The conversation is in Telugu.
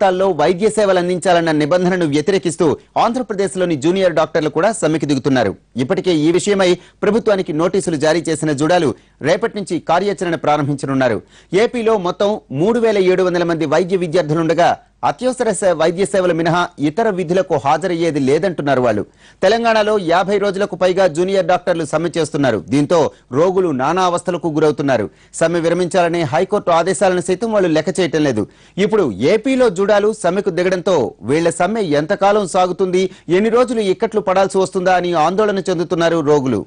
ప్రాంతాల్లో వైద్య సేవలు అందించాలన్న నిబంధనను వ్యతిరేకిస్తూ ఆంధ్రప్రదేశ్లోని జూనియర్ డాక్టర్లు కూడా సమ్మెకి దిగుతున్నారు ఇప్పటికే ఈ విషయమై ప్రభుత్వానికి నోటీసులు జారీ చేసిన జుడాలు రేపటి నుంచి కార్యాచరణ ప్రారంభించనున్నారు ఏపీలో మొత్తం మూడు మంది వైద్య విద్యార్థులుండగా అత్యవసర వైద్య సేవలు మినహా ఇతర విధులకు హాజరయ్యేది లేదంటున్నారు వాళ్ళు తెలంగాణలో యాభై రోజులకు పైగా జూనియర్ డాక్టర్లు సమ్మె చేస్తున్నారు దీంతో రోగులు నానా అవస్థలకు గురవుతున్నారు సమ్మె విరమించాలనే హైకోర్టు ఆదేశాలను సైతం వాళ్ళు లెక్క చేయటం లేదు ఇప్పుడు ఏపీలో జుడాలు సమ్మెకు దిగడంతో వీళ్ల సమ్మె ఎంతకాలం సాగుతుంది ఎన్ని రోజులు ఇక్కట్లు పడాల్సి వస్తుందా అని ఆందోళన చెందుతున్నారు రోగులు